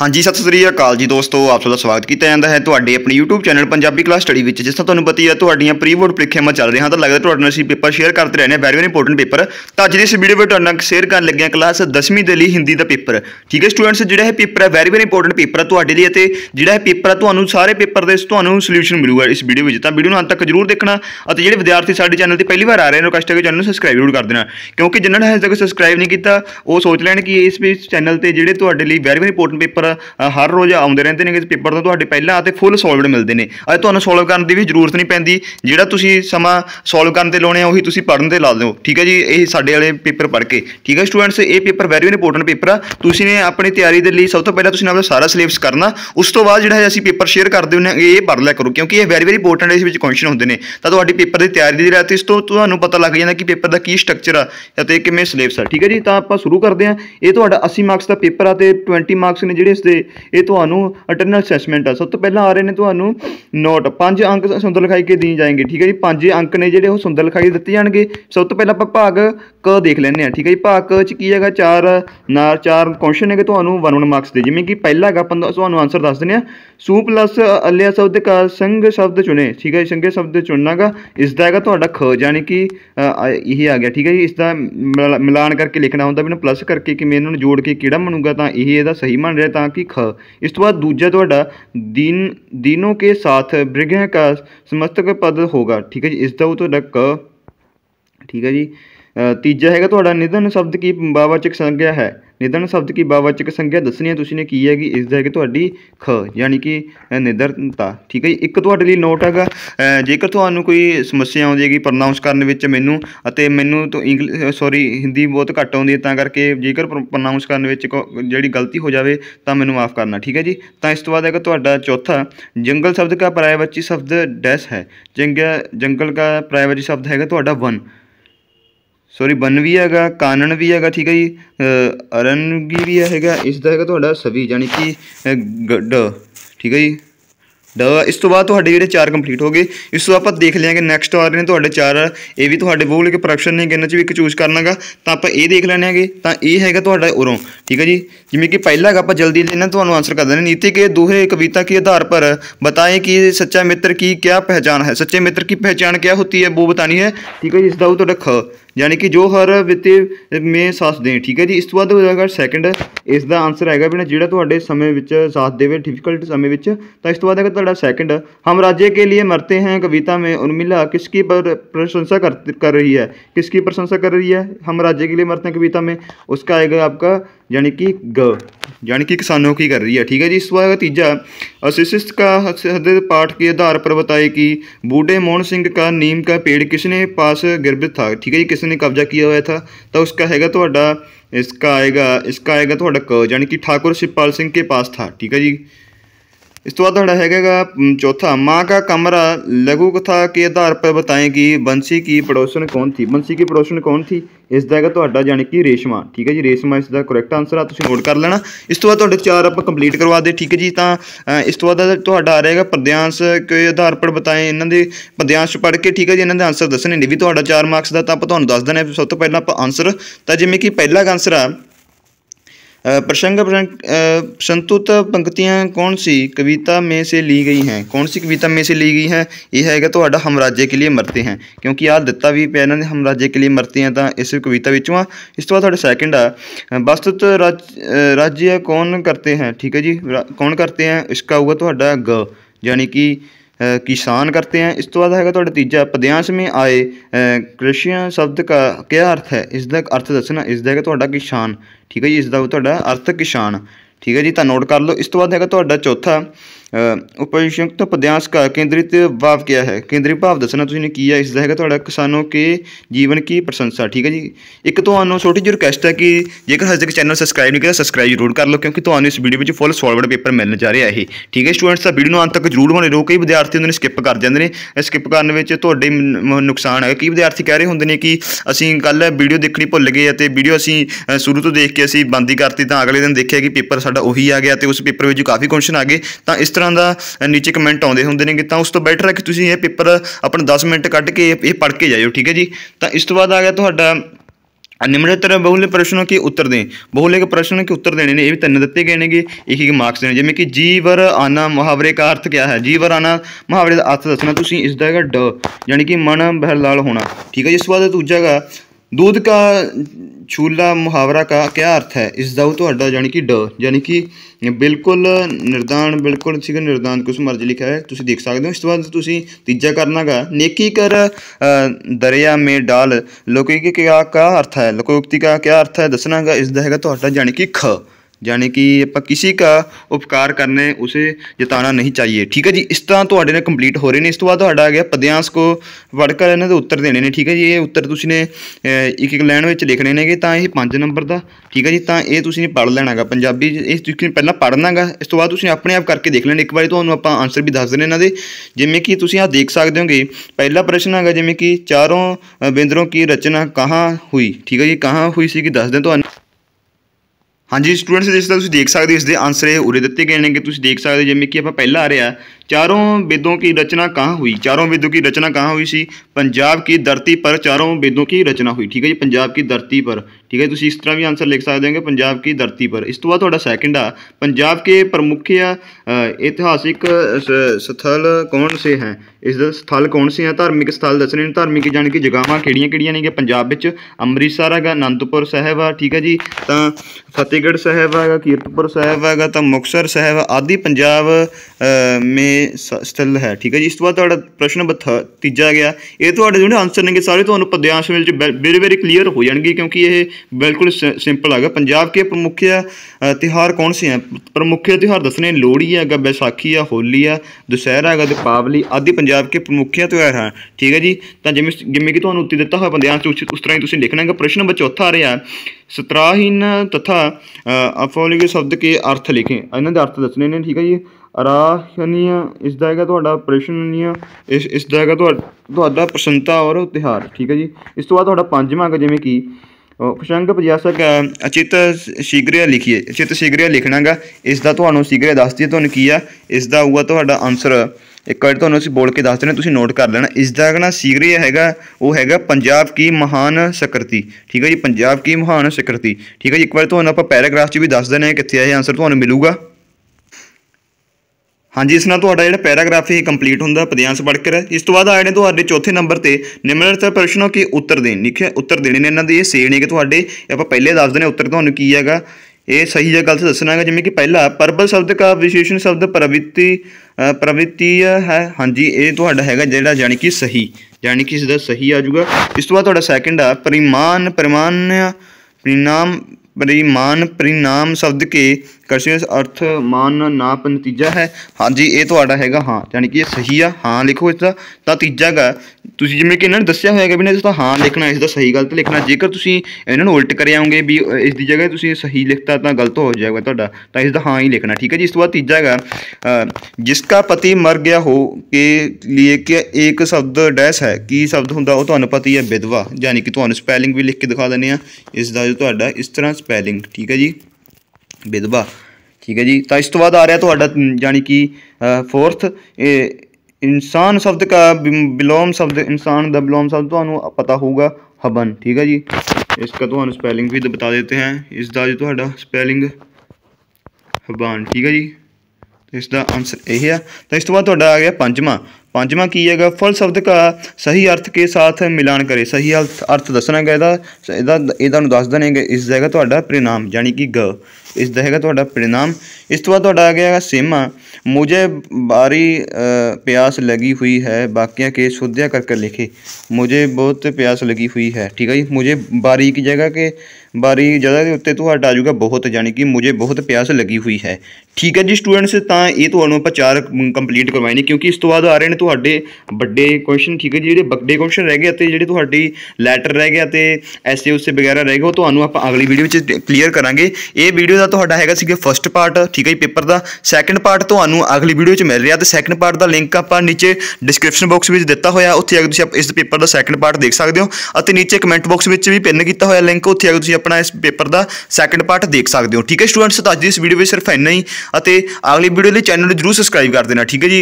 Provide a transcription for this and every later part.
ਹਾਂਜੀ ਸਤਿ ਸ੍ਰੀ ਅਕਾਲ ਜੀ ਦੋਸਤੋ ਆਪ ਸਭ ਦਾ ਸਵਾਗਤ ਕੀਤਾ ਜਾਂਦਾ ਹੈ ਤੁਹਾਡੇ ਆਪਣੇ YouTube channel Punjabi class study ਵਿੱਚ ਜਿਸ ਤਰ੍ਹਾਂ ਤੁਹਾਨੂੰ ਪਤੀ ਹੈ ਤੁਹਾਡੀਆਂ ਪ੍ਰੀ ਬੋਰਡ ਪ੍ਰੀਖਿਆਵਾਂ ਚੱਲ ਰਹੀਆਂ ਹਨ ਤਾਂ ਲੱਗਦਾ ਤੁਹਾਡੇ ਨਾਲ ਅਸੀਂ ਪੇਪਰ ਸ਼ੇਅਰ ਕਰਦੇ ਰਹਿੰਦੇ ਹਾਂ ਵੈਰੀ ਵੈਰੀ ਇੰਪੋਰਟੈਂਟ ਪੇਪਰ ਤਾਂ ਅੱਜ ਦੀ ਇਸ ਵੀਡੀਓ ਵਿੱਚ ਤੁਹਾਡੇ ਨਾਲ ਸ਼ੇਅਰ ਕਰਨ ਲੱਗੇ ਹਾਂ ਕਲਾਸ 10ਵੀਂ ਦੇ ਲਈ ਹਿੰਦੀ ਦਾ ਪੇਪਰ ਠੀਕ ਹੈ ਸਟੂਡੈਂਟਸ ਜਿਹੜਾ ਇਹ ਪੇਪਰ ਹੈ ਵੈਰੀ ਵੈਰੀ ਇੰਪੋਰਟੈਂਟ ਪੇਪਰ ਹੈ ਤੁਹਾਡੇ ਲਈ ਅਤੇ ਜਿਹੜਾ ਇਹ ਪੇਪਰ ਹੈ ਤੁਹਾਨੂੰ ਸਾਰੇ ਪੇਪਰ ਦੇ ਤੁਹਾਨੂੰ ਸੋਲੂਸ਼ਨ ਮਿਲੂਗਾ ਇਸ ਵੀਡੀਓ ਵਿੱਚ ਤਾਂ ਵੀਡੀਓ ਨੂੰ ਅੰਤ ਤੱਕ ਜ਼ਰੂਰ ਦੇਖਣਾ ਅਤੇ ਜਿਹੜੇ ਵਿਦਿਆਰਥੀ ਸਾਡੇ ਚੈਨਲ ਤੇ ਪਹਿਲੀ ਵਾਰ ਆ ਰਹੇ ਨੇ ਰਿਕਵੈਸਟ ਹੈ ਕਿ ਚੈਨਲ ਨੂੰ ਸਬਸਕ੍ਰਾਈਬ ਜ਼ਰੂਰ ਕਰ ਦੇਣਾ ਕਿਉਂਕਿ ਜਿਨ੍ਹਾਂ ਨੇ ਹਜੇ ਤੱਕ ਸਬਸਕ੍ਰਾਈਬ ਨਹੀਂ ਕੀਤਾ ਉਹ ਸੋਚ ਲੈਣ ਕਿ ਇਸ ਵੀ ਚੈਨਲ ਤੇ ਜਿਹੜੇ ਤੁਹਾਡੇ ਲਈ ਵੈਰੀ ਵੈਰੀ ਇੰਪੋਰਟੈਂਟ ਪੇਪਰ ਹਰ ਰੋਜ਼ ਆਉਂਦੇ ਰਹਿੰਦੇ ਨੇ ਕਿ ਪੇਪਰ ਤੋਂ ਤੁਹਾਡੇ ਪਹਿਲਾਂ ਅਤੇ ਫੁੱਲ ਸੋਲਵਡ ਮਿਲਦੇ ਨੇ ਅੱਜ ਤੁਹਾਨੂੰ ਸੋਲਵ ਕਰਨ ਦੀ ਵੀ ਜ਼ਰੂਰਤ ਨਹੀਂ ਪੈਂਦੀ ਜਿਹੜਾ ਤੁਸੀਂ ਸਮਾਂ ਸੋਲਵ ਕਰਨ ਤੇ ਲਾਉਣੇ ਆ ਉਹੀ ਤੁਸੀਂ ਪੜਨ ਤੇ ਲਾ ਦਿਓ ਠੀਕ ਹੈ ਜੀ ਇਹ ਸਾਡੇ ਵਾਲੇ ਪੇਪਰ ਪੜ ਕੇ ਠੀਕ ਹੈ ਸਟੂਡੈਂਟਸ ਇਹ ਪੇਪਰ ਵੈਰੀ ਇੰਪੋਰਟੈਂਟ ਪੇਪਰ ਆ ਤੁਸੀਂ ਨੇ ਆਪਣੀ ਤਿਆਰੀ ਦੇ ਲਈ ਸਭ ਤੋਂ ਪਹਿਲਾਂ ਤੁਸੀਂ ਆਪਣਾ ਸਾਰਾ ਸਿਲੇਬਸ ਕਰਨਾ ਉਸ ਤੋਂ ਬਾਅਦ ਜਿਹੜਾ ਹੈ ਅਸੀਂ ਪੇਪਰ ਸ਼ੇਅਰ ਕਰਦੇ ਹੁੰਦੇ ਇਹ ਪੜ ਲਿਆ ਕਰੋ ਕਿਉਂਕਿ ਇਹ ਵੈਰੀ ਵੈਰੀ ਇੰਪੋਰਟੈਂਟ ਇਸ ਵਿੱਚ ਕੁਐਸਚਨ ਹੁੰਦੇ ਨੇ ਤਾਂ ਤੁਹਾਡੀ ਪੇਪਰ ਦੀ ਤਿਆਰੀ ਦੀ ਰਾਤ ਇਸ ਤੋਂ ਤੁਹਾਨੂੰ ਪਤਾ ਲੱਗ ਜਾਂਦਾ ਕਿ ਪੇਪਰ ਦਾ ਕੀ ਸਟਰਕਚਰ ਆ ਅਤੇ ਕਿਵੇਂ ਸਿਲੇਬਸ ਆ ਠੀਕ ਹੈ ਜੀ ਤਾਂ ਆਪਾਂ ਸ਼ੁਰੂ ਕਰਦੇ ਹਾਂ ਇਹ ਤੁਹਾਡਾ 80 ਮਾਰਕਸ ਦਾ ਪੇਪਰ ਆ ਤੇ 20 ਮਾਰਕਸ ਨੇ ਜਿਹੜੇ ਇਸ ਤੇ ਇਹ ਤੁਹਾਨੂੰ ਇੰਟਰਨਲ ਅਸੈਸਮੈਂਟ ਆ ਸਭ ਤੋਂ ਪਹਿਲਾਂ ਆ ਰਹੇ ਨੇ ਤੁਹਾਨੂੰ ਨੋਟ ਪੰਜ ਅੰਕ ਸੁੰਦਰ ਲਿਖਾਈ ਕੇ ਦੀ ਜਾਣਗੇ ਠੀਕ ਹੈ ਜੀ ਪੰਜ ਅੰਕ ਨੇ ਜਿਹੜੇ ਉਹ ਸੁੰਦਰ ਲਿਖਾਈ ਦਿੱਤੇ ਜਾਣਗੇ ਸਭ ਤੋਂ ਪਹਿਲਾਂ ਆਪਾਂ ਭਾਗ ਕ ਦੇਖ ਲੈਣੇ ਆ ਠੀਕ ਹੈ ਜੀ ਭਾਗ ਕ ਚ ਕੀ ਹੈਗਾ ਚਾਰ ਨਾਲ ਚਾਰ ਕੁਐਸਚਨ ਹੈਗੇ ਤੁਹਾਨੂੰ 1 1 ਮਾਰਕਸ ਦੇ ਜਿਵੇਂ ਕਿ ਪਹਿਲਾ ਹੈਗਾ ਆਪਾਂ ਤੁਹਾਨੂੰ ਆਨਸਰ ਦੱਸ ਦਿੰਦੇ ਆ ਸੂ ਪਲੱਸ ਅਲਿਆ ਸ਼ਬਦ ਕਾ ਸੰਗ ਸ਼ਬਦ ਚੁਣੇ ਠੀਕ ਹੈ ਸੰਗੇ ਸ਼ਬਦ ਚੁਣਨਾਗਾ ਇਸ ਦਾ ਹੈਗਾ ਤੁਹਾਡਾ ਖ ਯਾਨੀ ਕਿ ਇਹ ਆ ਗਿਆ ਠੀਕ ਹੈ ਜੀ ਇਸ ਦਾ ਮਿਲਾਨ ਕਰਕੇ ਲਿਖਣਾ ਹੁੰਦਾ ਮੈਨੂੰ ਪਲੱਸ ਕਰਕੇ ਕਿ ਮੈਂ ਇਹਨਾਂ ਨੂੰ ਜੋੜ ਕੇ ਕਿਹੜਾ ਬਣੂਗਾ ਤਾਂ ਇਹ ਇਹਦਾ ਸਹੀ ਬਣ ਰਿਹਾ ਤਾਂ ਕਿ ਖ ਇਸ ਤੋਂ ਬਾਅਦ ਦੂਜਾ ਤੁਹਾਡਾ ਦਿਨ ਦਿਨੋਂ ਕੇ ਸਾਥ ਬ੍ਰਿਗਹ ਕਾ ਸਮਸਤਕ ਪਦ ਹੋਗਾ ਠੀਕ ਹੈ ਜੀ ਇਸ ਦਾ ਉਹ ਤੁਹਾਡਾ ਕ ਠੀਕ ਹੈ ਜੀ ਤੀਜਾ ਹੈਗਾ ਤੁਹਾਡਾ ਨਿਧਨ ਸ਼ਬਦ ਕੀ ਬਾਵਾਚਕ ਸੰਗਿਆ ਹੈ ਨਿਧਨ ਸ਼ਬਦ ਕੀ ਬਾਵਾਚਕ ਸੰਗਿਆ ਦੱਸਣੀ ਹੈ ਤੁਸੀਂ ਨੇ ਕੀ ਹੈਗੀ ਇਸ ਦਾ ਹੈਗਾ ਤੁਹਾਡੀ ਖ ਯਾਨੀ ਕਿ ਨਿਧਰਤਾ ਠੀਕ ਹੈ ਇੱਕ ਤੁਹਾਡੇ ਲਈ ਨੋਟ ਹੈਗਾ ਜੇਕਰ ਤੁਹਾਨੂੰ ਕੋਈ ਸਮੱਸਿਆ ਆਉਂਦੀ ਹੈਗੀ ਪ੍ਰੋਨਾਂਸ ਕਰਨ ਵਿੱਚ ਮੈਨੂੰ ਅਤੇ ਮੈਨੂੰ ਤੋਂ ਇੰਗਲਿਸ਼ ਸੌਰੀ ਹਿੰਦੀ ਬਹੁਤ ਘੱਟ ਆਉਂਦੀ ਹੈ ਤਾਂ ਕਰਕੇ ਜੇਕਰ ਪ੍ਰੋਨਾਂਸ ਕਰਨ ਵਿੱਚ ਜਿਹੜੀ ਗਲਤੀ ਹੋ ਜਾਵੇ ਤਾਂ ਮੈਨੂੰ ਮਾਫ ਕਰਨਾ ਠੀਕ ਹੈ ਜੀ ਤਾਂ ਇਸ ਤੋਂ ਬਾਅਦ ਹੈਗਾ ਤੁਹਾਡਾ ਚੌਥਾ ਜੰਗਲ ਸ਼ਬਦ ਦਾ ਪ੍ਰਾਇਵਚੀ ਸ਼ਬਦ ਡੈਸ ਹੈ ਜੰਗਲ ਜੰਗਲ ਦਾ ਪ੍ਰਾਇਵਚੀ ਸ਼ਬਦ ਹੈਗਾ ਤੁਹਾਡਾ ਵਨ ਬਨ ਵੀ ਹੈਗਾ ਕਾਨਣ ਵੀ ਹੈਗਾ ਠੀਕ ਹੈ ਜੀ ਅਰਨਗੀ ਵੀ ਹੈਗਾ ਇਸ ਦਾ ਹੈਗਾ ਤੁਹਾਡਾ ਸਵੀ ਯਾਨੀ ਕਿ ਗੱਡ ਠੀਕ ਹੈ ਜੀ ਇਸ ਤੋਂ ਬਾਅਦ ਤੁਹਾਡੇ ਜਿਹੜੇ ਚਾਰ ਕੰਪਲੀਟ ਹੋ ਗਏ ਇਸ ਤੋਂ ਆਪਾਂ ਦੇਖ ਲਿਆਂਗੇ ਨੈਕਸਟ ਆ ਰਹੇ ਨੇ ਤੁਹਾਡੇ ਚਾਰ ਇਹ ਵੀ ਤੁਹਾਡੇ ਬੋਲ ਕੇ ਪ੍ਰੋਪਸ਼ਨ ਨੇ ਕਿੰਨਾ ਚ ਵੀ ਇੱਕ ਚੂਜ਼ ਕਰਨਾਗਾ ਤਾਂ ਆਪਾਂ ਇਹ ਦੇਖ ਲੈਣੇ ਹੈਗੇ ਤਾਂ ਇਹ ਹੈਗਾ ਤੁਹਾਡਾ ਉਰੋਂ ਠੀਕ ਹੈ ਜੀ ਜਿਵੇਂ ਕਿ ਪਹਿਲਾ ਹੈਗਾ ਆਪਾਂ ਜਲਦੀ ਲੈਣਾ ਤੁਹਾਨੂੰ ਆਨਸਰ ਕਰ ਦੇਣਾ ਨੀਤੀ ਕੇ ਦੋਹੇ ਕਵਿਤਾ ਕੀ ਆਧਾਰ ਪਰ ਬਤਾਏ ਕਿ ਸੱਚਾ ਮਿੱਤਰ ਕੀ ਕਿਆ ਪਹਿਚਾਨ ਹੈ ਸੱਚੇ ਮਿੱਤਰ ਕੀ ਪਹਿਚਾਨ ਕਿਆ ਹੁੰਦੀ ਹੈ ਉਹ ਬਤਾਣੀ ਹੈ ਠੀਕ ਹੈ ਜੀ ਇਸ ਦਾ ਉਹ ਤੁਹਾਡਾ ਖ ਯਾਨੀ ਕਿ ਜੋ ਹਰ ਵਿਤੇ ਮੇ ਸਾਥ ਦੇ ਠੀਕ ਹੈ ਜੀ ਇਸ ਤੋਂ ਬਾਅਦ ਹੋ ਜਾਏਗਾ ਸੈਕੰਡ ਇਸ ਦਾ ਆਨਸਰ ਹੈਗਾ ਬਿਨਾ ਜਿਹੜਾ ਤੁਹਾਡੇ ਸਮੇਂ ਵਿੱਚ ਸਾਥ ਦੇਵੇ ਡਿਫਿਕਲਟ ਸਮੇਂ ਵਿੱਚ ਤਾਂ ਇਸ ਤੋਂ ਬਾਅਦ ਹੈਗਾ थोड़ा सेकंड हम राज्य के लिए मरते हैं कविता में उर्मिला किसकी पर प्रशंसा कर कर रही है किसकी प्रशंसा कर रही है हम राज्य के लिए मरते हैं कविता में उसका आएगा आपका यानी कि ग यानी कि किसानों की कर रही है ठीक है जी इस बार तीजा अशिष्ट का हृदय पाठ के आधार पर बताए कि बूढ़े मोहन सिंह का नीम का पेड़ किसने पास गिरबित था ठीक है जी किसने कब्जा किया हुआ था तो उसका हैगा थोड़ा इसका आएगा इसका आएगा थोड़ा क यानी कि ठाकुर शिवपाल सिंह के पास था ठीक है जी ਇਸ ਤੋਂ ਬਾਅਦ ਤੁਹਾਡਾ ਹੈਗਾਗਾ ਚੌਥਾ ਮਾਂ ਦਾ ਕਮਰਾ कथा ਕਥਾ आधार ਆਧਾਰ बताएं ਬਤਾਏਗੀ ਬੰਸੀ ਕੀ पड़ोसन ਕੌਣ ਥੀ ਬੰਸੀ ਕੀ पड़ोसन ਕੌਣ ਥੀ ਇਸ ਦਾ ਹੈਗਾ ਤੁਹਾਡਾ ਜਾਨੀ ਕਿ ਰੇਸ਼ਮਾ ਠੀਕ ਹੈ ਜੀ ਰੇਸ਼ਮਾ ਇਸ ਦਾ ਕਰੈਕਟ ਆਨਸਰ ਆ ਤੁਸੀਂ ਨੋਟ ਕਰ ਲੈਣਾ ਇਸ ਤੋਂ ਬਾਅਦ ਤੁਹਾਡੇ ਚਾਰ ਆਪਾਂ ਕੰਪਲੀਟ ਕਰਵਾ ਦੇ ਠੀਕ ਹੈ ਜੀ ਤਾਂ ਇਸ ਤੋਂ ਬਾਅਦ ਤੁਹਾਡਾ ਆ ਰਹੇਗਾ ਪ੍ਰਦਿਆਂਸ਼ ਕੇ ਆਧਾਰ ਪਰ ਬਤਾਏ ਇਹਨਾਂ ਦੇ ਪ੍ਰਦਿਆਂਸ਼ ਪੜ ਕੇ ਠੀਕ ਹੈ ਜੀ ਇਹਨਾਂ ਦੇ ਆਨਸਰ ਦੱਸਣੇ ਨੇ ਵੀ ਤੁਹਾਡਾ ਚਾਰ ਮਾਰਕਸ ਦਾ ਤਾਂ ਆਪਾਂ ਤੁਹਾਨੂੰ ਦੱਸ ਦਨੇ ਸਭ ਤੋਂ ਪਹਿਲਾਂ ਆਪਾਂ ਆਨਸਰ ਤਾਂ ਜਿਵੇਂ ਕਿ ਪਹਿਲਾ ਆਨਸਰ ਆ प्रसंग संतुत पंक्तियाँ कौन सी कविता में से ली गई हैं कौन सी कविता में से ली गई हैं ये है तो हम राज्य के लिए मरते हैं क्योंकि आ दत्ता भी पैर ने हम राज्य के लिए मरते हैं तो इस कविता आ इस तो बाद सैकेंड आ वस्तुत राज राज्य कौन करते हैं ठीक है जी कौन करते हैं इसका होगा तो ग यानी कि ਕਿਸਾਨ ਕਰਤੇ हैं ਇਸ ਤੋਂ ਬਾਅਦ ਹੈਗਾ ਤੁਹਾਡਾ ਤੀਜਾ ਪਦਯਾਂਸ਼ ਮੇ ਆਏ ਕ੍ਰਿਸ਼ੀਆ ਸ਼ਬਦ ਦਾ ਕੀ ਅਰਥ ਹੈ ਇਸ ਦਾ ਅਰਥ ਦੱਸਣਾ ਇਸ ਦਾ ਹੈਗਾ ਤੁਹਾਡਾ ਕਿਸਾਨ ਠੀਕ ਹੈ ਜੀ ਇਸ ਦਾ ਤੁਹਾਡਾ ਅਰਥ ਕਿਸਾਨ ਠੀਕ ਹੈ ਜੀ ਤਾਂ ਨੋਟ ਕਰ ਲਓ ਇਸ ਤੋਂ ਬਾਅਦ ਹੈਗਾ ਤੁਹਾਡਾ ਚੌਥਾ ਉਪਯੁਕਤ ਪਦਿਆਸ ਕਾ ਕੇਂਦਰਿਤ ਭਾਵ ਕਿਆ ਹੈ ਕੇਂਦਰੀ ਭਾਵ ਦੱਸਣਾ ਤੁਸੀਂ ਨੇ ਕੀ ਹੈ ਇਸ ਦਾ ਹੈਗਾ ਤੁਹਾਡਾ ਕਿਸਾਨੋ ਕੇ ਜੀਵਨ ਕੀ ਪ੍ਰਸ਼ੰਸਾ ਠੀਕ ਹੈ ਜੀ ਇੱਕ ਤੁਹਾਨੂੰ ਛੋਟੀ ਜਿਹੀ ਰਿਕਵੈਸਟ ਹੈ ਕਿ ਜੇਕਰ ਹਜੇ ਤੱਕ ਚੈਨਲ ਸਬਸਕ੍ਰਾਈਬ ਨਹੀਂ ਕੀਤਾ ਸਬਸਕ੍ਰਾਈਬ ਜ਼ਰੂਰ ਕਰ ਲਓ ਕਿਉਂਕਿ ਤੁਹਾਨੂੰ ਇਸ ਵੀਡੀਓ ਵਿੱਚ ਫੁੱਲ ਸੋਲਵਡ ਪੇਪਰ ਮਿਲਣ ਜਾ ਰਿਹਾ ਹੈ ਠੀਕ ਹੈ ਸਟੂਡੈਂਟਸ ਦਾ ਵੀਡੀਓ ਨੂੰ ਅੰਤ ਤੱਕ ਜ਼ਰੂਰ ਬਣੇ ਰਹੋ ਕਈ ਵਿਦਿਆਰਥੀ ਉਹਨਾਂ ਨੇ ਸਕਿਪ ਕਰ ਜਾਂਦੇ ਨੇ ਸਕਿਪ ਕਰਨ ਵਿੱਚ ਤੁਹਾਡੇ ਨੁਕਸਾਨ ਹੈ ਕਈ ਵਿਦਿਆਰਥੀ ਕਹਿ ਰਹੇ ਹੁੰਦੇ ਨੇ ਕਿ ਅਸੀਂ ਕੱਲ ਵੀਡੀਓ ਦੇਖਣੀ ਭੁੱਲ ਗਏ ਅਤੇ ਵੀਡੀਓ ਅਸੀਂ ਸ਼ੁਰੂ ਤੋਂ ਦੇਖ ਕੇ ਅਸੀਂ ਬੰਦੀ ਕਰਤੀ ਤਾਂ ਅਗਲੇ ਦਿਨ ਦੇਖਿਆ ਕਿ ਪੇਪਰ ਸਾਡਾ ਉਹੀ ਆ ਗਿਆ ਤੇ ਉਸ ਪੇਪਰ ਵਿੱਚ ਕਾਫੀ ਕੁਐਸਚਨ ਆ ਗਏ ਤਾਂ ਇਸ ਤਰ੍ਹਾਂ ਦਾ ਨੀਚੇ ਕਮੈਂਟ ਆਉਂਦੇ ਹੁੰਦੇ ਨੇ ਕਿ ਤਾਂ ਉਸ ਤੋਂ ਬੈਟਰ ਹੈ ਕਿ ਤੁਸੀਂ ਇਹ ਪੇਪਰ ਆਪਣਾ 10 ਮਿੰਟ ਕੱਢ ਕੇ ਇਹ ਪੜ੍ਹ ਕੇ ਜਾਇਓ ਠੀਕ ਹੈ ਜੀ ਤਾਂ ਇਸ ਤੋਂ ਬਾਅਦ ਆ ਗਿਆ ਤੁਹਾਡਾ ਨਿਮਨਤਰ ਬਹੁਲੇ ਪ੍ਰਸ਼ਨਾਂ ਕੀ ਉੱਤਰ ਦੇ ਬਹੁਲੇ ਕੇ ਪ੍ਰਸ਼ਨੋਂ ਕੀ ਉੱਤਰ ਦੇਣੇ ਨੇ ਇਹ ਵੀ ਤਿੰਨ ਦਿੱਤੇ ਗਏ ਨੇਗੇ ਇੱਕ ਇੱਕ ਮਾਰਕਸ ਦੇਣੇ ਜਿਵੇਂ ਕਿ ਜੀਵਰ ਆਨਾ ਮੁਹਾਵਰੇ ਦਾ ਅਰਥ ਕੀ ਹੈ ਜੀਵਰ ਆਨਾ ਮੁਹਾਵਰੇ ਦਾ ਅਰਥ ਦੱਸਣਾ ਤੁਸੀਂ ਇਸ ਦਾ ਹੈਗਾ ਡ ਯਾਨੀ ਕਿ ਮਨ ਬਹਿਲਾਲ ਹੋਣਾ ਠੀਕ ਹੈ ਇਸ ਤੋਂ ਬਾਅਦ ਦੂਜਾ ਹੈਗਾ दूध का छूला मुहावरा का क्या अर्थ है इस दू तो यानी कि ड यानी कि बिल्कुल निर्दान बिल्कुल सिर्फ निर्दान कुछ मर्जी लिखा है तुम देख सकते हो इस बाद तो तीजा करना का नेकी कर दरिया में डाल लोकी का क्या का अर्थ है लोकोक्ति का क्या अर्थ है दसना का इस दा तो यानी कि ख ਯਾਨੀ ਕਿ ਆਪਾਂ ਕਿਸੇ ਦਾ ਉਪਕਾਰ ਕਰਨੇ ਉਸੇ ਜਿਤਾਣਾ ਨਹੀਂ ਚਾਹੀਏ ਠੀਕ ਹੈ ਜੀ ਇਸ ਤਰ੍ਹਾਂ ਤੁਹਾਡੇ ਨੇ ਕੰਪਲੀਟ ਹੋ ਰਹੇ ਨੇ ਇਸ ਤੋਂ ਬਾਅਦ ਤੁਹਾਡਾ ਆ ਗਿਆ ਪਦਿਆਂਸ਼ ਕੋ ਵੜ ਕਰ ਇਹਨਾਂ ਦੇ ਉੱਤਰ ਦੇਣੇ ਨੇ ਠੀਕ ਹੈ ਜੀ ਇਹ ਉੱਤਰ ਤੁਸੀਂ ਨੇ ਇੱਕ ਇੱਕ ਲਾਈਨ ਵਿੱਚ ਲਿਖਣੇ ਨੇਗੇ ਤਾਂ ਇਹ 5 ਨੰਬਰ ਦਾ ਠੀਕ ਹੈ ਜੀ ਤਾਂ ਇਹ ਤੁਸੀਂ ਨੇ ਪੜ ਲੈਣਾਗਾ ਪੰਜਾਬੀ ਇਸ ਤੁਸੀਂ ਪਹਿਲਾਂ ਪੜਨਾਗਾ ਇਸ ਤੋਂ ਬਾਅਦ ਤੁਸੀਂ ਆਪਣੇ ਆਪ ਕਰਕੇ ਦੇਖ ਲੈਣਾ ਇੱਕ ਵਾਰੀ ਤੁਹਾਨੂੰ ਆਪਾਂ ਆਨਸਰ ਵੀ ਦੱਸ ਦਿੰਨੇ ਇਹਨਾਂ ਦੇ ਜਿਵੇਂ ਕਿ ਤੁਸੀਂ ਆ ਦੇਖ ਸਕਦੇ ਹੋਗੇ ਪਹਿਲਾ ਪ੍ਰਸ਼ਨ ਹੈਗਾ ਜਿਵੇਂ ਕਿ ਚਾਰੋਂ ਬਿੰਦਰੋਂ ਕੀ ਰਚਨਾ ਕਹਾਂ ਹੋਈ ਠੀਕ ਹੈ ਜੀ ਕਹਾਂ ਹੋਈ ਸੀ ਕਿ ਦੱਸ ਦੇ ਤੁਹਾਨੂੰ ਹਾਂਜੀ ਸਟੂਡੈਂਟਸ ਜਿਸ ਤਰ੍ਹਾਂ ਤੁਸੀਂ ਦੇਖ ਸਕਦੇ ਹੋ ਇਸ ਦੇ ਆਨਸਰ ਇਹ ਉਰੇ ਦਿੱਤੇ ਗਏ ਨੇ ਕਿ ਤੁਸੀਂ ਦੇਖ ਸਕਦੇ ਜਿਵੇਂ ਕਿ ਆਪਾਂ ਪਹਿਲਾਂ ਆ ਰਿਹਾ चारों वेदों की रचना कहाँ हुई चारों वेदों की रचना कहाँ हुई सी पंजाब की धरती पर चारों वेदों की रचना हुई ठीक है जी पंजाब की धरती पर ठीक है इस तरह भी आंसर लिख सकते हो पंजाब की धरती पर इस तुम तो थोड़ा सैकेंड आ पंजाब के प्रमुख या इतिहासिक स्थल कौन से हैं इस स्थल कौन से हैं धार्मिक स्थल दस रहे हैं धार्मिक जाने की जगह कि पंजाब अमृतसर है आनंदपुर साहब आ ठीक है जी तो फतेहगढ़ साहब है कीरतपुर साहब है तो मुक्तसर साहब आदि पंजाब में ਸਟਿਲ ਹੈ ਠੀਕ ਹੈ ਜੀ ਇਸ ਤੋਂ ਬਾਅਦ ਤੁਹਾਡਾ ਪ੍ਰਸ਼ਨ ਨੰਬਰ ਤੀਜਾ ਗਿਆ ਇਹ ਤੁਹਾਡੇ ਜਿਹੜੇ ਆਨਸਰ ਨੇਗੇ ਸਾਰੇ ਤੁਹਾਨੂੰ ਪਦਿਆਂਸ਼ ਵਿੱਚ ਵੈਰੀ ਵੈਰੀ ਕਲੀਅਰ ਹੋ ਜਾਣਗੇ ਕਿਉਂਕਿ ਇਹ ਬਿਲਕੁਲ ਸਿੰਪਲ ਹੈਗਾ ਪੰਜਾਬ ਕੇ ਪ੍ਰਮੁੱਖ ਤਿਹਾਰ ਕੌਣ ਸੇ ਹੈ ਪ੍ਰਮੁੱਖ ਤਿਹਾਰ ਦੱਸਣੇ ਲੋਹੜੀ ਹੈਗਾ ਬੈਸਾਖੀ ਆ ਹੋਲੀ ਆ ਦੁਸਹਿਰਾ ਹੈਗਾ ਦੀਪਾਵਲੀ ਆਦਿ ਪੰਜਾਬ ਕੇ ਪ੍ਰਮੁੱਖ ਤਿਹਾਰ ਹਨ ਠੀਕ ਹੈ ਜੀ ਤਾਂ ਜਿਵੇਂ ਜਿਵੇਂ ਕਿ ਤੁਹਾਨੂੰ ਉੱਤੇ ਦਿੱਤਾ ਹੋਇਆ ਚ ਉਸ ਤਰ੍ਹਾਂ ਹੀ ਤੁਸੀਂ ਲਿਖਣਾ ਹੈਗਾ ਪ੍ਰਸ਼ਨ ਨੰਬਰ ਚੌਥਾ ਆ ਰਿਹਾ ਸਤਰਾਹੀਨ ਤਥਾ ਅਫੋਲਿਕ ਸ਼ਬਦ ਕੇ ਅਰਥ ਲਿਖੇ ਇਹਨਾਂ ਦੇ ਅਰਥ ਦੱਸਣੇ ਨੇ ਠੀਕ ਹੈ ਜੀ ਅਰਾਹਨੀਆ ਇਸ ਦਾ ਹੈਗਾ ਤੁਹਾਡਾ ਪ੍ਰਸ਼ਨਨੀਆ ਇਸ ਇਸ ਦਾ ਹੈਗਾ ਤੁਹਾਡਾ ਤੁਹਾਡਾ ਪ੍ਰਸੰਤਾ ਔਰ ਤਿਹਾਰ ਠੀਕ ਹੈ ਜੀ ਇਸ ਤੋਂ ਬਾਅਦ ਤੁਹਾਡਾ ਪੰਜਵਾਂ ਹੈਗਾ ਜਿਵੇਂ ਕਿ ਪ੍ਰਸੰਗ ਪ੍ਰਯਾਸਕ ਅਚਿਤ ਸ਼ੀਗ੍ਰਿਆ ਲਿਖੀਏ ਅਚਿਤ ਸ਼ੀਗ੍ਰਿਆ ਲਿਖਣਾਗਾ ਇਸ ਦਾ ਤੁਹਾਨੂੰ ਸ਼ੀਗ੍ਰਿਆ ਦੱਸ ਦਈਏ ਤੁਹਾਨੂੰ ਕੀ ਆ ਇਸ ਦਾ ਹੋਊਗਾ ਤੁਹਾਡਾ ਆਨਸਰ ਇੱਕ ਵਾਰ ਤੁਹਾਨੂੰ ਅਸੀਂ ਬੋਲ ਕੇ ਦੱਸ ਦਿੰਦੇ ਤੁਸੀਂ ਨੋਟ ਕਰ ਲੈਣਾ ਇਸ ਦਾ ਨਾ ਸੀਗਰੀ ਹੈਗਾ ਉਹ ਹੈਗਾ ਪੰਜਾਬ ਕੀ ਮਹਾਨ ਸਕਰਤੀ ਠੀਕ ਹੈ ਜੀ ਪੰਜਾਬ ਕੀ ਮਹਾਨ ਸਕਰਤੀ ਠੀਕ ਹੈ ਜੀ ਇੱਕ ਵਾਰ ਤੁਹਾਨੂੰ ਆਪਾਂ ਪੈਰਾਗ੍ਰਾਫ 'ਚ ਵੀ ਦੱਸ ਦਿੰਦੇ ਹਾਂ ਕਿੱਥੇ ਇਹ ਆਨਸਰ ਤੁਹਾਨੂੰ ਮਿਲੂਗਾ ਹਾਂਜੀ ਇਸ ਨਾਲ ਤੁਹਾਡਾ ਜਿਹੜਾ ਪੈਰਾਗ੍ਰਾਫ ਇਹ ਕੰਪਲੀਟ ਹੁੰਦਾ ਪਦਿਆਂਸ਼ ਪੜ੍ਹ ਕੇ ਇਸ ਤੋਂ ਬਾਅਦ ਆਏ ਨੇ ਤੁਹਾਡੇ ਚੌਥੇ ਨੰਬਰ ਤੇ ਨਿਮਨਲਿਖਤ ਪ੍ਰਸ਼ਨੋਂ ਕੀ ਉੱਤਰ ਦੇਣ ਲਿਖਿਆ ਉੱਤਰ ਦੇਣੇ ਨੇ ਇਹਨਾਂ ਦੇ ਇਹ ਸੇ ਨੇ ਕਿ ਤੁਹਾਡੇ ਆਪਾਂ ਪਹਿਲੇ ਦੱਸ ਦਨੇ ਉੱਤਰ ਤੁਹਾਨੂੰ ਕੀ ਹੈਗਾ ਇਹ ਸਹੀ ਜਾਂ ਗਲਤ ਦੱਸਣਾ ਹੈਗਾ ਜਿਵੇਂ ਕਿ ਪਹਿਲਾ ਪਰਬਲ ਸ਼ਬਦ ਦਾ ਵਿਸ਼ੇਸ਼ਣ ਸ਼ਬਦ ਪ੍ਰਵਿੱਤੀ ਪ੍ਰਵਿੱਤੀ ਹੈ ਹਾਂਜੀ ਇਹ ਤੁਹਾਡਾ ਹੈਗਾ ਜਿਹੜਾ ਯਾਨੀ ਕਿ ਸਹੀ ਯਾਨੀ ਕਿ ਇਸ ਦਾ ਸਹੀ ਆ ਜਾਊਗਾ ਇਸ ਤੋਂ ਬਾਅਦ ਤੁਹਾਡਾ ਸੈਕੰਡ ਆ ਪਰਿਮਾਨ ਪਰਿਮਾਨ ਪ੍ਰਿਨਾਮ ਪਰਿਮਾਨ ਪ੍ਰਿਨਾਮ ਸ਼ਬਦ ਕੇ ਕਸ਼ੇਸ ਅਰਥ ਮਾਨ ਨਾ ਨਤੀਜਾ ਹੈ ਹਾਂਜੀ ਇਹ ਤੁਹਾਡਾ ਹੈਗਾ ਹਾਂ ਯਾਨੀ ਕਿ ਇਹ ਸਹੀ ਆ ਹਾਂ ਲਿਖੋ ਇਸ ਦਾ ਤਾਂ ਤੀਜਾ ਗਾ ਤੁਸੀਂ ਜਿਵੇਂ ਕਿ ਇਹਨਾਂ ਨੇ ਦੱਸਿਆ ਹੋਇਆ ਕਿ ਵੀ ਇਸ ਦਾ ਹਾਂ ਲਿਖਣਾ ਇਸ ਦਾ ਸਹੀ ਗਲਤ ਲਿਖਣਾ ਜੇਕਰ ਤੁਸੀਂ ਇਹਨਾਂ ਨੂੰ ਉਲਟ ਕਰਿਆ ਹੋਗੇ ਵੀ ਇਸ ਦੀ ਜਗ੍ਹਾ ਤੁਸੀਂ ਸਹੀ ਲਿਖਤਾ ਤਾਂ ਗਲਤ ਹੋ ਜਾਏਗਾ ਤੁਹਾਡਾ ਤਾਂ ਇਸ ਦਾ ਹਾਂ ਹੀ ਲਿਖਣਾ ਠੀਕ ਹੈ ਜੀ ਇਸ ਤੋਂ ਬਾਅਦ ਤੀਜਾ ਹੈਗਾ ਜਿਸ ਦਾ ਪਤੀ ਮਰ ਗਿਆ ਹੋ ਕੇ ਲਈ ਕਿ ਇੱਕ ਸ਼ਬਦ ਡੈਸ ਹੈ ਕੀ ਸ਼ਬਦ ਹੁੰਦਾ ਉਹ ਤੁਹਾਨੂੰ ਪਤਾ ਹੀ ਹੈ ਵਿਧਵਾ ਯਾਨੀ ਕਿ ਤੁਹਾਨੂੰ ਸਪੈਲਿੰਗ ਵੀ ਲਿਖ ਕੇ ਦਿਖਾ ਦਿੰਦੇ ਆ ਇਸ ਦਾ ਜੋ ਤੁਹਾਡਾ ਇਸ ਤਰ੍ਹਾਂ ਸਪੈਲਿੰਗ ਠੀਕ ਹੈ ਜੀ ਵਿਧਵਾ ਠੀਕ ਹੈ ਜੀ ਤਾਂ ਇਸ ਤੋਂ ਬਾਅਦ ਆ ਰਿਹਾ ਤੁਹਾਡਾ ਜਾਨੀ ਕਿ ਫੋਰਥ ਇਨਸਾਨ ਸ਼ਬਦ ਦਾ ਬਿਲੋਮ ਸ਼ਬਦ ਇਨਸਾਨ ਦਾ ਬਿਲੋਮ ਸ਼ਬਦ ਤੁਹਾਨੂੰ ਪਤਾ ਹੋਊਗਾ ਹਬਨ ਠੀਕ ਹੈ ਜੀ ਇਸ ਦਾ ਤੁਹਾਨੂੰ ਸਪੈਲਿੰਗ ਵੀ ਬਤਾ ਦਿੱਤੇ ਹਾਂ ਇਸ ਦਾ ਜੀ ਤੁਹਾਡਾ ਸਪੈਲਿੰਗ ਹਬਾਨ ਠੀਕ ਹੈ ਜੀ ਇਸ ਦਾ ਆਨਸਰ ਇਹ ਹੈ ਤਾਂ ਇਸ ਤੋਂ ਬਾਅਦ ਤੁਹਾਡਾ ਆ ਗਿਆ ਪੰਜਵਾਂ ਪੰਜਵਾਂ ਕੀ ਹੈਗਾ ਫਲ ਸ਼ਬਦ ਦਾ ਸਹੀ ਅਰਥ ਕੇ ਸਾਥ ਮਿਲਾਨ ਕਰੇ ਸਹੀ ਅਰਥ ਦੱਸਣਾ ਹੈਗਾ ਇਹਦਾ ਇਹਦਾ ਇਹਦਾ ਨੂੰ ਦੱਸ ਦੇਣਗੇ ਇਸ ਜਗ੍ਹਾ ਤੁਹਾਡਾ ਪ੍ਰਿਨਾਮ ਯਾਨੀ ਕਿ ਗ ਇਸ ਦਾ ਹੈਗਾ ਤੁਹਾਡਾ ਪ੍ਰਣਾਮ ਇਸ ਤੋਂ ਬਾਅਦ ਤੁਹਾਡਾ ਆ ਗਿਆ ਸੇਮਾ ਮੁਝੇ ਬਾਰੀ ਪਿਆਸ ਲੱਗੀ ਹੋਈ ਹੈ ਬਾਕੀਆਂ ਕੇ ਸੁਧਿਆ ਕਰਕੇ ਲਿਖੇ ਮੁਝੇ ਬਹੁਤ ਪਿਆਸ ਲੱਗੀ हुई है ठीक है जी मुझे बारी की जगह के ਬਾਰੀ ਜਗ੍ਹਾ ਦੇ ਉੱਤੇ ਤੁਹਾਡਾ ਆ ਜਾਊਗਾ ਬਹੁਤ ਯਾਨੀ ਕਿ ਮੁਝੇ ਬਹੁਤ ਪਿਆਸ ਲੱਗੀ ਹੋਈ ਹੈ ਠੀਕ ਹੈ ਜੀ ਸਟੂਡੈਂਟਸ ਤਾਂ ਇਹ ਤੁਹਾਨੂੰ ਆਪਾਂ ਚਾਰ ਕੰਪਲੀਟ ਕਰਵਾਏ ਕਿਉਂਕਿ ਇਸ ਤੋਂ ਬਾਅਦ ਆ ਰਹੇ ਨੇ ਤੁਹਾਡੇ ਵੱਡੇ ਕੁਐਸਚਨ ਠੀਕ ਹੈ ਜਿਹੜੇ ਵੱਡੇ ਕੁਐਸਚਨ ਰਹਿ ਗਏ ਤੇ ਜਿਹੜੇ ਤੁਹਾਡੀ ਲੈਟਰ ਰਹਿ ਗਿਆ ਤੇ ਐਸਏ ਉਸੇ ਵਗੈਰਾ ਰਹਿ ਗਿਆ ਤੁਹਾਨੂੰ ਆਪਾਂ ਅਗਲੀ ਵੀਡੀਓ ਵਿੱਚ ਕਲੀਅਰ ਕਰਾਂਗੇ ਇਹ ਵੀਡੀਓ ਦਾ ਤੁਹਾਡਾ ਹੈਗਾ ਸੀਗਾ ਫਰਸਟ ਪਾਰਟ ਠੀਕ ਹੈ ਜੀ ਪੇਪਰ ਦਾ ਸੈਕੰਡ ਪਾਰਟ ਤੁਹਾਨੂੰ ਅਗਲੀ ਵੀਡੀਓ ਵਿੱਚ ਮਿਲ ਰਿਹਾ ਤੇ ਸੈਕੰਡ ਪਾਰਟ ਦਾ ਲਿੰਕ ਆਪਾਂ ਨੀਚੇ ਡਿਸਕ੍ਰਿਪਸ਼ਨ ਬਾਕਸ ਵਿੱਚ ਦਿੱਤਾ ਹੋਇਆ ਉੱਥੇ ਆ ਕੇ ਤੁਸੀਂ ਇਸ ਪੇਪਰ ਦਾ ਸੈਕੰਡ ਪਾਰਟ ਦੇਖ ਸਕਦੇ ਹੋ ਅਤੇ ਨੀਚੇ ਕਮੈਂਟ ਬਾਕਸ ਵਿੱਚ ਵੀ ਪਿੰਨ ਕੀਤਾ ਹੋਇਆ ਲਿੰਕ ਉੱਥੇ ਆ ਕੇ ਤੁਸੀਂ ਆਪਣਾ ਇਸ ਪੇਪਰ ਦਾ ਸੈਕੰਡ ਪਾਰਟ ਦੇਖ ਸਕਦੇ ਹੋ ਠੀਕ ਹੈ ਸਟੂਡੈਂਟਸ ਤਾਂ ਅੱਜ ਦੀ ਇਸ ਵੀਡੀਓ ਵਿੱਚ ਸਿਰਫ ਇੰਨਾ ਹੀ ਅਤੇ ਅਗਲੀ ਵੀਡੀਓ ਲਈ ਚੈਨਲ ਨੂੰ ਜਰੂਰ ਸਬਸਕ੍ਰਾਈਬ ਕਰ ਦੇਣਾ ਠੀਕ ਹੈ ਜੀ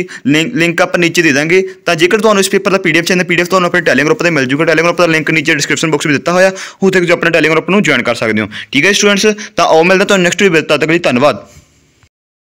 ਲਿੰਕ ਆਪਾਂ ਨੀਚੇ ਦੇ ਦਾਂਗੇ ਤਾਂ ਜੇਕਰ ਤੁਹਾਨੂੰ ਇਸ ਪੇਪਰ ਦਾ ਪੀਡੀਐਫ ਚਾਹੀਦਾ ਪੀਡੀਐਫ ਤੁਹਾਨੂੰ ਆਪਣੇ ਟੈਲੀਗ੍ਰਾਮ ਗਰੁੱਪ ਤੇ ਮਿਲ ਜੂਗਾ ਟੈਲੀਗ੍ਰਾਮ ਗਰੁੱਪ ਦਾ ਲਿੰਕ ਨੀਚੇ ਡਿਸਕ੍ਰਿਪਸ਼ਨ ਬਾਕਸ ਵਿੱਚ ਦਿੱਤਾ ਹੋਇਆ ਉੱਥੇ ਜੋ ਆਪਣੇ ਟੈਲੀਗ੍ਰਾਮ ਗਰੁੱਪ ਨੂੰ ਜੁਆਇਨ ਕਰ ਸਕਦੇ ਹੋ ਠੀਕ ਹੈ ਸਟੂਡੈਂਟਸ ਤਾਂ ਆਓ ਮਿਲਦਾ ਤੁਹਾਨੂੰ ਨੈਕਸਟ ਵੀਡੀਓ ਤੱਕ ਲਈ ਧੰਨਵਾਦ